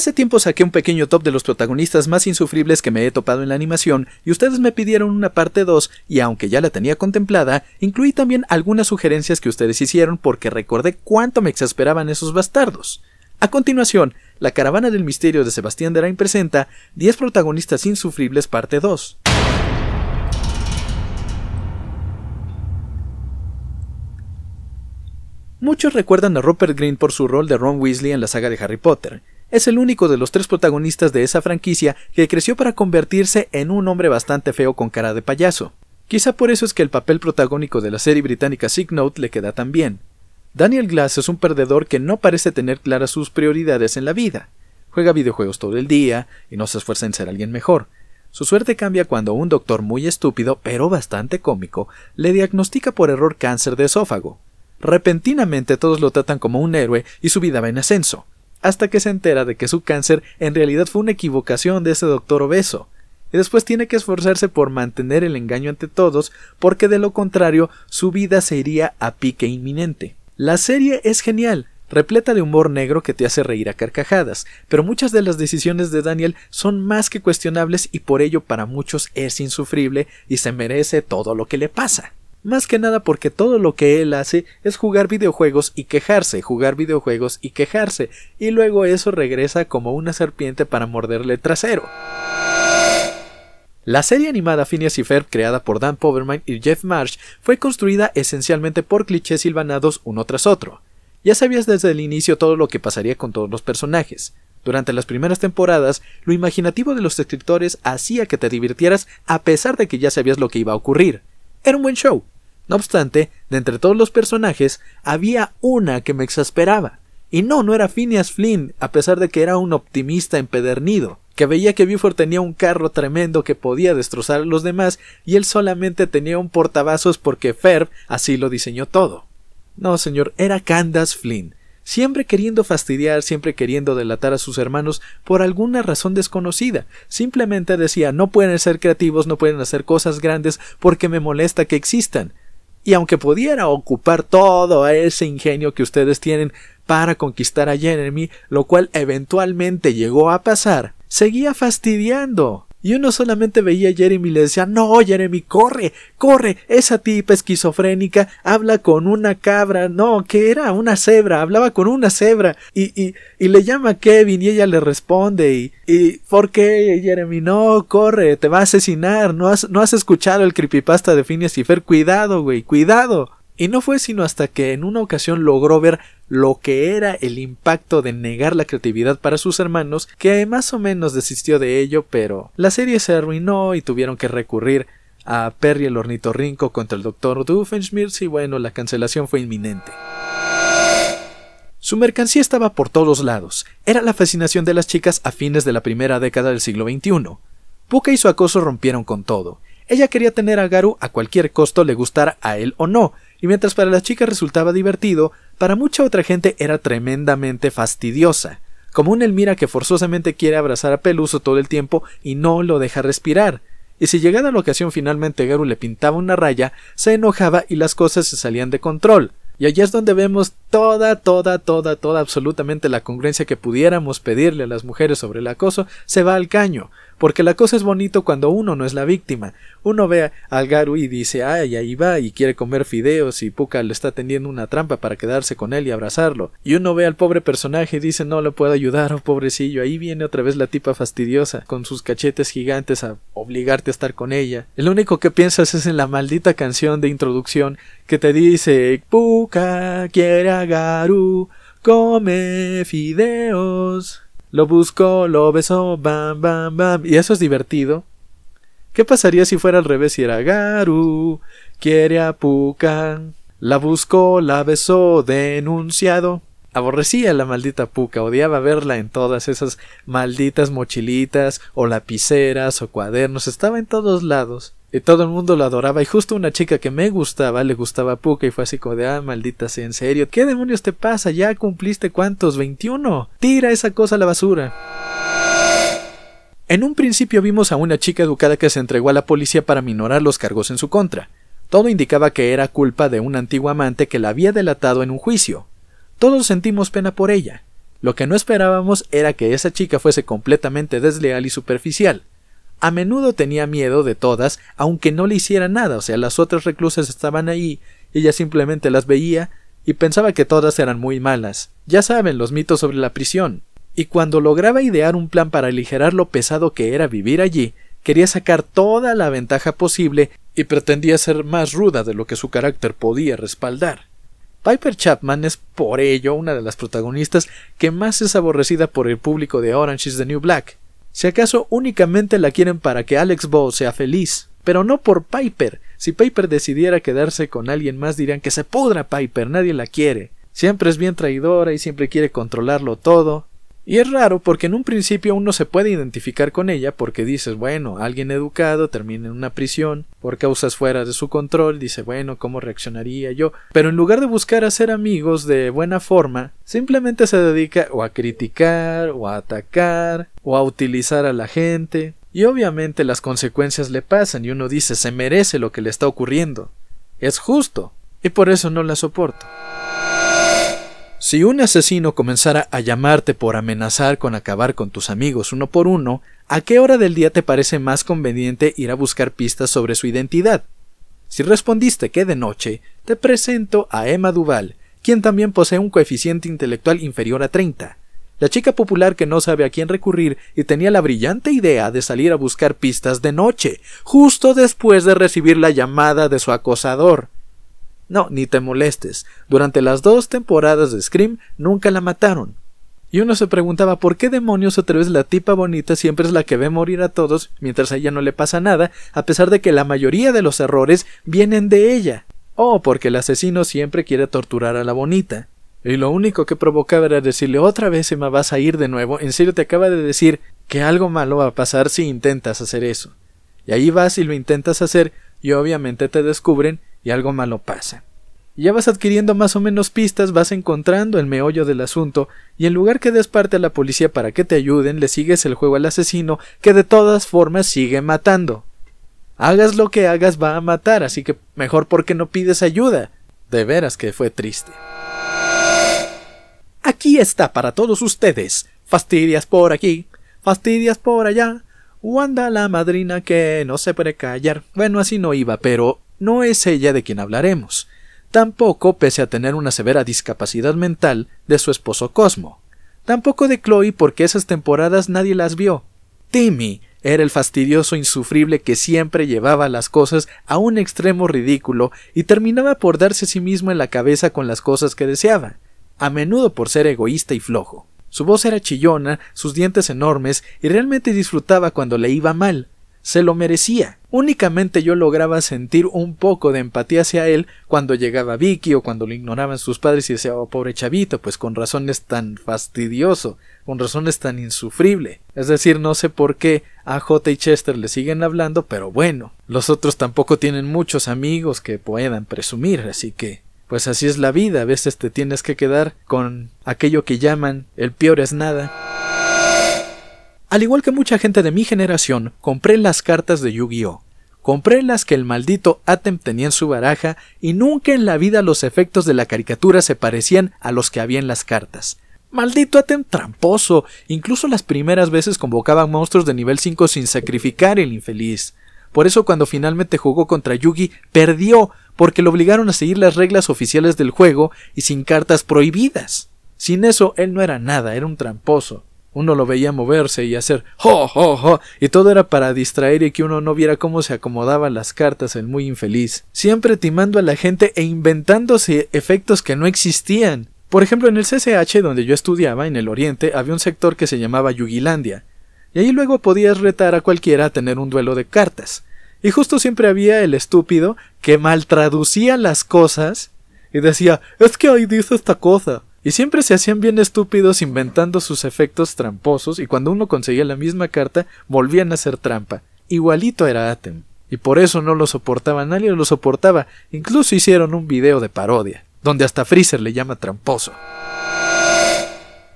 Hace tiempo saqué un pequeño top de los protagonistas más insufribles que me he topado en la animación y ustedes me pidieron una parte 2 y aunque ya la tenía contemplada, incluí también algunas sugerencias que ustedes hicieron porque recordé cuánto me exasperaban esos bastardos. A continuación, la caravana del misterio de Sebastián Derain presenta 10 protagonistas insufribles parte 2. Muchos recuerdan a Rupert Green por su rol de Ron Weasley en la saga de Harry Potter, es el único de los tres protagonistas de esa franquicia que creció para convertirse en un hombre bastante feo con cara de payaso. Quizá por eso es que el papel protagónico de la serie británica Sick Note le queda tan bien. Daniel Glass es un perdedor que no parece tener claras sus prioridades en la vida. Juega videojuegos todo el día y no se esfuerza en ser alguien mejor. Su suerte cambia cuando un doctor muy estúpido, pero bastante cómico, le diagnostica por error cáncer de esófago. Repentinamente todos lo tratan como un héroe y su vida va en ascenso hasta que se entera de que su cáncer en realidad fue una equivocación de ese doctor obeso, y después tiene que esforzarse por mantener el engaño ante todos, porque de lo contrario su vida se iría a pique inminente. La serie es genial, repleta de humor negro que te hace reír a carcajadas, pero muchas de las decisiones de Daniel son más que cuestionables y por ello para muchos es insufrible y se merece todo lo que le pasa. Más que nada porque todo lo que él hace es jugar videojuegos y quejarse, jugar videojuegos y quejarse, y luego eso regresa como una serpiente para morderle el trasero. La serie animada Phineas y Ferb, creada por Dan Poverman y Jeff Marsh, fue construida esencialmente por clichés silvanados uno tras otro. Ya sabías desde el inicio todo lo que pasaría con todos los personajes. Durante las primeras temporadas, lo imaginativo de los escritores hacía que te divirtieras a pesar de que ya sabías lo que iba a ocurrir. Era un buen show. No obstante, de entre todos los personajes, había una que me exasperaba. Y no, no era Phineas Flynn, a pesar de que era un optimista empedernido, que veía que Buford tenía un carro tremendo que podía destrozar a los demás y él solamente tenía un portavasos porque Ferb así lo diseñó todo. No, señor, era Candace Flynn, siempre queriendo fastidiar, siempre queriendo delatar a sus hermanos por alguna razón desconocida. Simplemente decía no pueden ser creativos, no pueden hacer cosas grandes porque me molesta que existan. Y aunque pudiera ocupar todo ese ingenio que ustedes tienen para conquistar a Jeremy, lo cual eventualmente llegó a pasar, seguía fastidiando. Y uno solamente veía a Jeremy y le decía, no, Jeremy, corre, corre, esa tipa esquizofrénica habla con una cabra, no, que era una cebra, hablaba con una cebra, y, y, y le llama a Kevin y ella le responde, y, y, ¿por qué, Jeremy? No, corre, te va a asesinar, no has, no has escuchado el creepypasta de Phineas y Fer, cuidado, güey, cuidado. Y no fue sino hasta que en una ocasión logró ver lo que era el impacto de negar la creatividad para sus hermanos, que más o menos desistió de ello, pero la serie se arruinó y tuvieron que recurrir a Perry el ornitorrinco contra el Dr. Doofenshmirtz y bueno, la cancelación fue inminente. Su mercancía estaba por todos lados. Era la fascinación de las chicas a fines de la primera década del siglo XXI. Puka y su acoso rompieron con todo, ella quería tener a Garu a cualquier costo, le gustara a él o no, y mientras para la chica resultaba divertido, para mucha otra gente era tremendamente fastidiosa, como un Elmira que forzosamente quiere abrazar a Peluso todo el tiempo y no lo deja respirar. Y si llegada la ocasión finalmente Garu le pintaba una raya, se enojaba y las cosas se salían de control. Y allí es donde vemos toda, toda, toda, toda absolutamente la congruencia que pudiéramos pedirle a las mujeres sobre el acoso se va al caño, porque la cosa es bonito cuando uno no es la víctima. Uno ve al Garu y dice, ay, ahí va, y quiere comer fideos, y Puka le está tendiendo una trampa para quedarse con él y abrazarlo. Y uno ve al pobre personaje y dice, no lo puedo ayudar, oh pobrecillo, ahí viene otra vez la tipa fastidiosa, con sus cachetes gigantes a obligarte a estar con ella. El único que piensas es en la maldita canción de introducción que te dice, Puka quiere a Garu, come fideos. Lo buscó, lo besó, bam, bam, bam. Y eso es divertido. ¿Qué pasaría si fuera al revés y era Garu? Quiere a Puka. La buscó, la besó, denunciado. Aborrecía a la maldita puca, odiaba verla en todas esas malditas mochilitas, o lapiceras, o cuadernos, estaba en todos lados. Y todo el mundo lo adoraba. Y justo una chica que me gustaba, le gustaba Puka y fue así como de, ah, maldita sea, en serio. ¿Qué demonios te pasa? Ya cumpliste cuántos? 21. Tira esa cosa a la basura. En un principio vimos a una chica educada que se entregó a la policía para minorar los cargos en su contra. Todo indicaba que era culpa de un antiguo amante que la había delatado en un juicio. Todos sentimos pena por ella. Lo que no esperábamos era que esa chica fuese completamente desleal y superficial. A menudo tenía miedo de todas, aunque no le hiciera nada, o sea, las otras reclusas estaban ahí, ella simplemente las veía y pensaba que todas eran muy malas. Ya saben los mitos sobre la prisión. Y cuando lograba idear un plan para aligerar lo pesado que era vivir allí, quería sacar toda la ventaja posible y pretendía ser más ruda de lo que su carácter podía respaldar. Piper Chapman es por ello una de las protagonistas que más es aborrecida por el público de Orange is the New Black, si acaso únicamente la quieren para que Alex Bow sea feliz, pero no por Piper. Si Piper decidiera quedarse con alguien más dirían que se pudra Piper, nadie la quiere. Siempre es bien traidora y siempre quiere controlarlo todo. Y es raro porque en un principio uno se puede identificar con ella porque dices, bueno, alguien educado termina en una prisión por causas fuera de su control, dice, bueno, ¿cómo reaccionaría yo? Pero en lugar de buscar hacer amigos de buena forma, simplemente se dedica o a criticar, o a atacar, o a utilizar a la gente. Y obviamente las consecuencias le pasan y uno dice, se merece lo que le está ocurriendo. Es justo. Y por eso no la soporto. Si un asesino comenzara a llamarte por amenazar con acabar con tus amigos uno por uno, ¿a qué hora del día te parece más conveniente ir a buscar pistas sobre su identidad? Si respondiste que de noche, te presento a Emma Duval, quien también posee un coeficiente intelectual inferior a 30. La chica popular que no sabe a quién recurrir y tenía la brillante idea de salir a buscar pistas de noche, justo después de recibir la llamada de su acosador. No, ni te molestes. Durante las dos temporadas de Scream nunca la mataron. Y uno se preguntaba por qué demonios otra vez la tipa bonita siempre es la que ve morir a todos mientras a ella no le pasa nada, a pesar de que la mayoría de los errores vienen de ella. O porque el asesino siempre quiere torturar a la bonita. Y lo único que provocaba era decirle otra vez Emma vas a ir de nuevo, en serio te acaba de decir que algo malo va a pasar si intentas hacer eso. Y ahí vas y lo intentas hacer, y obviamente te descubren, y algo malo pasa. Ya vas adquiriendo más o menos pistas, vas encontrando el meollo del asunto, y en lugar que des parte a la policía para que te ayuden, le sigues el juego al asesino, que de todas formas sigue matando. Hagas lo que hagas va a matar, así que mejor porque no pides ayuda. De veras que fue triste. Aquí está para todos ustedes. Fastidias por aquí, fastidias por allá. Wanda la madrina que no se puede callar. Bueno, así no iba, pero no es ella de quien hablaremos, tampoco pese a tener una severa discapacidad mental de su esposo Cosmo, tampoco de Chloe porque esas temporadas nadie las vio. Timmy era el fastidioso insufrible que siempre llevaba las cosas a un extremo ridículo y terminaba por darse a sí mismo en la cabeza con las cosas que deseaba, a menudo por ser egoísta y flojo. Su voz era chillona, sus dientes enormes, y realmente disfrutaba cuando le iba mal. Se lo merecía. Únicamente yo lograba sentir un poco de empatía hacia él cuando llegaba Vicky o cuando lo ignoraban sus padres y decía, oh pobre chavito, pues con razones tan fastidioso, con razones tan insufrible. Es decir, no sé por qué a J y Chester le siguen hablando, pero bueno, los otros tampoco tienen muchos amigos que puedan presumir, así que pues así es la vida, a veces te tienes que quedar con aquello que llaman el peor es nada. Al igual que mucha gente de mi generación, compré las cartas de Yu-Gi-Oh! Compré las que el maldito Atem tenía en su baraja y nunca en la vida los efectos de la caricatura se parecían a los que había en las cartas. Maldito Atem tramposo. Incluso las primeras veces convocaba monstruos de nivel 5 sin sacrificar el infeliz. Por eso cuando finalmente jugó contra Yugi, perdió, porque lo obligaron a seguir las reglas oficiales del juego y sin cartas prohibidas. Sin eso, él no era nada, era un tramposo uno lo veía moverse y hacer ho, ho, ho, y todo era para distraer y que uno no viera cómo se acomodaban las cartas el muy infeliz, siempre timando a la gente e inventándose efectos que no existían. Por ejemplo, en el CCH donde yo estudiaba, en el Oriente, había un sector que se llamaba Yugilandia, y ahí luego podías retar a cualquiera a tener un duelo de cartas. Y justo siempre había el estúpido que maltraducía las cosas y decía, es que ahí dice esta cosa, y siempre se hacían bien estúpidos inventando sus efectos tramposos y cuando uno conseguía la misma carta volvían a ser trampa. Igualito era Atem. Y por eso no lo soportaba, nadie lo soportaba. Incluso hicieron un video de parodia, donde hasta Freezer le llama tramposo.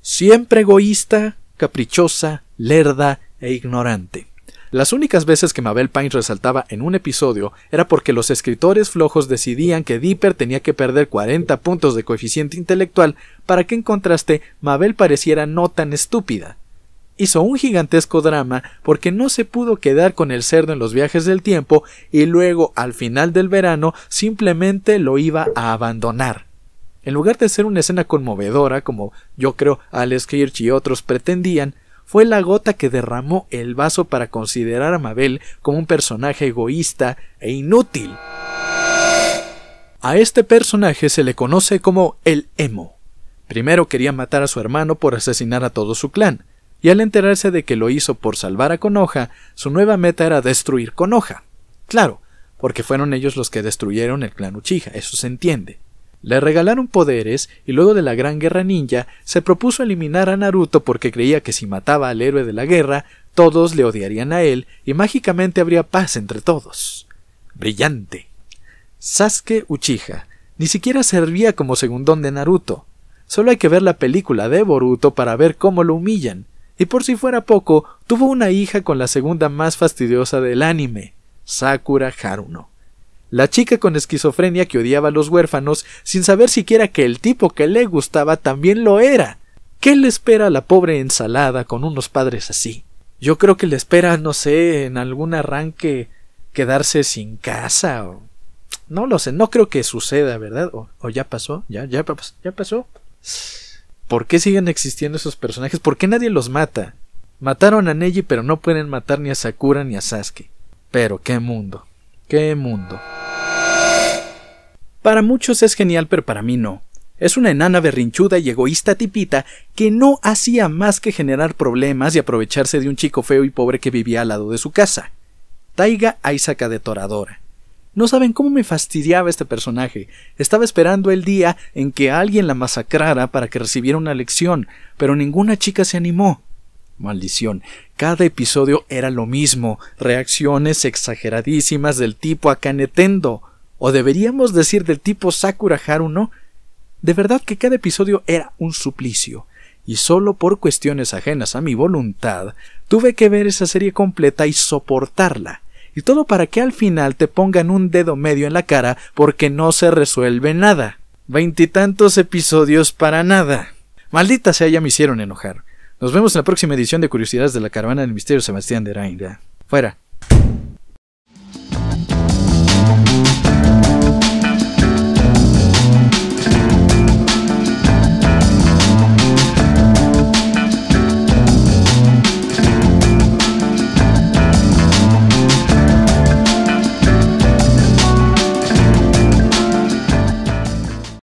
Siempre egoísta, caprichosa, lerda e ignorante. Las únicas veces que Mabel Pines resaltaba en un episodio era porque los escritores flojos decidían que Dipper tenía que perder 40 puntos de coeficiente intelectual para que en contraste Mabel pareciera no tan estúpida. Hizo un gigantesco drama porque no se pudo quedar con el cerdo en los viajes del tiempo y luego al final del verano simplemente lo iba a abandonar. En lugar de ser una escena conmovedora, como yo creo Alex Kirch y otros pretendían, fue la gota que derramó el vaso para considerar a Mabel como un personaje egoísta e inútil. A este personaje se le conoce como el emo. Primero quería matar a su hermano por asesinar a todo su clan, y al enterarse de que lo hizo por salvar a Konoha, su nueva meta era destruir Konoha. Claro, porque fueron ellos los que destruyeron el clan Uchiha, eso se entiende. Le regalaron poderes y luego de la Gran Guerra Ninja se propuso eliminar a Naruto porque creía que si mataba al héroe de la guerra, todos le odiarían a él y mágicamente habría paz entre todos. Brillante. Sasuke Uchiha ni siquiera servía como segundón de Naruto. Solo hay que ver la película de Boruto para ver cómo lo humillan. Y por si fuera poco, tuvo una hija con la segunda más fastidiosa del anime, Sakura Haruno. La chica con esquizofrenia que odiaba a los huérfanos, sin saber siquiera que el tipo que le gustaba también lo era. ¿Qué le espera a la pobre ensalada con unos padres así? Yo creo que le espera, no sé, en algún arranque quedarse sin casa o... No lo sé, no creo que suceda, ¿verdad? O, ya pasó, ya, ya pasó. ¿Por qué siguen existiendo esos personajes? ¿Por qué nadie los mata? Mataron a Neji, pero no pueden matar ni a Sakura ni a Sasuke. Pero qué mundo. ¡Qué mundo! Para muchos es genial, pero para mí no. Es una enana berrinchuda y egoísta tipita que no hacía más que generar problemas y aprovecharse de un chico feo y pobre que vivía al lado de su casa. Taiga Aizaka de Toradora. No saben cómo me fastidiaba este personaje. Estaba esperando el día en que alguien la masacrara para que recibiera una lección, pero ninguna chica se animó. Maldición. Cada episodio era lo mismo, reacciones exageradísimas del tipo Akanetendo, o deberíamos decir del tipo Sakura Haru no. De verdad que cada episodio era un suplicio, y solo por cuestiones ajenas a mi voluntad tuve que ver esa serie completa y soportarla. Y todo para que al final te pongan un dedo medio en la cara porque no se resuelve nada. Veintitantos episodios para nada. Maldita sea, ya me hicieron enojar. Nos vemos en la próxima edición de Curiosidades de la Caravana del Misterio Sebastián de Reina. Fuera.